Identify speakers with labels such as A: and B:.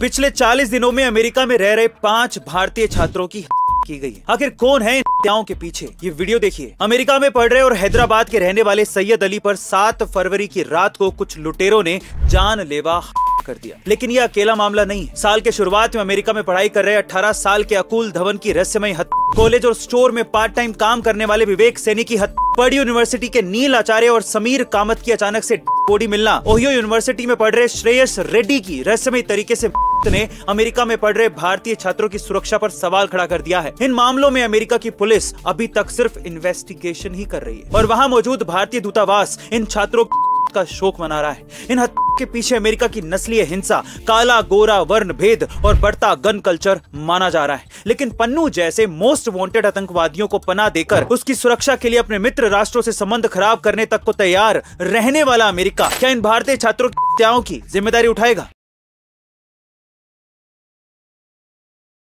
A: पिछले 40 दिनों में अमेरिका में रह रहे पांच भारतीय छात्रों की की गई आखिर कौन है इन हत्याओं के पीछे ये वीडियो देखिए अमेरिका में पढ़ रहे और हैदराबाद के रहने वाले सैयद अली पर 7 फरवरी की रात को कुछ लुटेरों ने जान लेवा कर दिया लेकिन यह अकेला मामला नहीं है साल के शुरुआत में अमेरिका में पढ़ाई कर रहे अठारह साल के अकुल धवन की रहस्यमय हत्या कॉलेज और स्टोर में पार्ट टाइम काम करने वाले विवेक सैनी की हत्या पर्ड यूनिवर्सिटी के नील आचार्य और समीर कामत की अचानक से बॉडी मिलना ओहियो यूनिवर्सिटी में पढ़ रहे श्रेयस रेड्डी की रहस्यमय तरीके से ने अमेरिका में पढ़ रहे भारतीय छात्रों की सुरक्षा पर सवाल खड़ा कर दिया है इन मामलों में अमेरिका की पुलिस अभी तक सिर्फ इन्वेस्टिगेशन ही कर रही है और वहाँ मौजूद भारतीय दूतावास इन छात्रों का शोक मना रहा है इन हत्या के पीछे अमेरिका की नस्लीय हिंसा काला गोरा वर्ण भेद और बढ़ता गन कल्चर माना जा रहा है लेकिन पन्नू जैसे मोस्ट वांटेड आतंकवादियों को पना देकर उसकी सुरक्षा के लिए अपने मित्र राष्ट्रों से संबंध खराब करने तक को तैयार रहने वाला अमेरिका क्या इन भारतीय छात्रों की हत्याओं की जिम्मेदारी उठाएगा